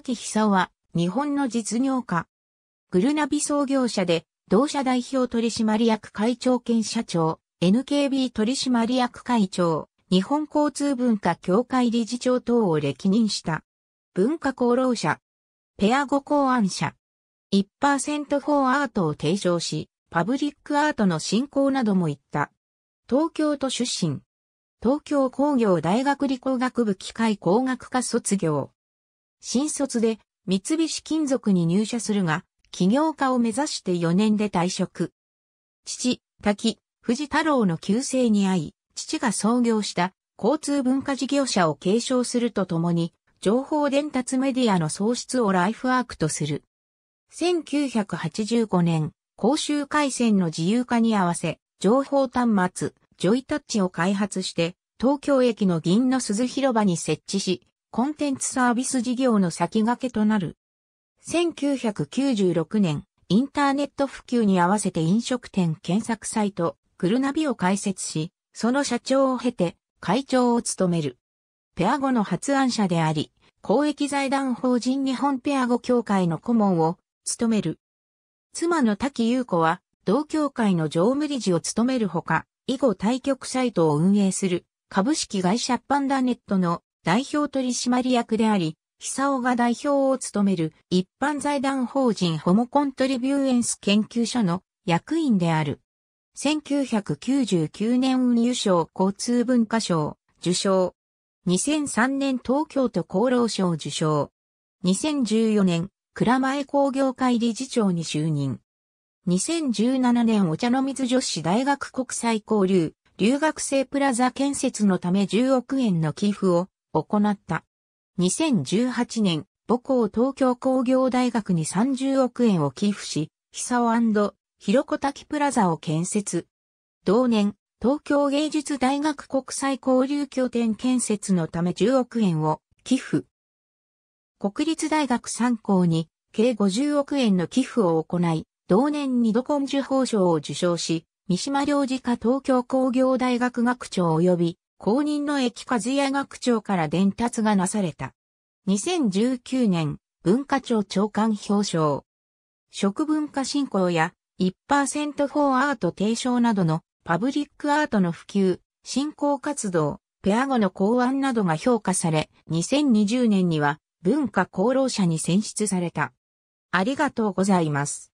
滝久夫は、日本の実業家。グルナビ創業者で、同社代表取締役会長兼社長、NKB 取締役会長、日本交通文化協会理事長等を歴任した。文化功労者。ペア語考案者。1%フォーアートを提唱し、パブリックアートの振興なども行った。東京都出身。東京工業大学理工学部機械工学科卒業。新卒で三菱金属に入社するが、起業家を目指して4年で退職。父、滝、藤太郎の旧姓に会い、父が創業した交通文化事業者を継承するとともに、情報伝達メディアの創出をライフワークとする。1985年、公衆回線の自由化に合わせ、情報端末、ジョイタッチを開発して、東京駅の銀の鈴広場に設置し、コンテンツサービス事業の先駆けとなる。1996年、インターネット普及に合わせて飲食店検索サイト、くルナビを開設し、その社長を経て会長を務める。ペア語の発案者であり、公益財団法人日本ペア語協会の顧問を務める。妻の滝優子は、同協会の常務理事を務めるほか、以後対局サイトを運営する株式会社パンダネットの代表取締役であり、久尾が代表を務める一般財団法人ホモコントリビューエンス研究所の役員である。1999年運輸省交通文化賞受賞。2003年東京都厚労省受賞。2014年蔵前工業会理事長に就任。2017年お茶の水女子大学国際交流留学生プラザ建設のため10億円の寄付を行った。2018年、母校東京工業大学に30億円を寄付し、久尾広子滝プラザを建設。同年、東京芸術大学国際交流拠点建設のため10億円を寄付。国立大学参考に計50億円の寄付を行い、同年二度コン受報賞を受賞し、三島良次課東京工業大学学長及び公認の駅和也学長から伝達がなされた。2019年、文化庁長官表彰。食文化振興や1%フォーアート提唱などのパブリックアートの普及、振興活動、ペア語の考案などが評価され、2020年には文化功労者に選出された。ありがとうございます。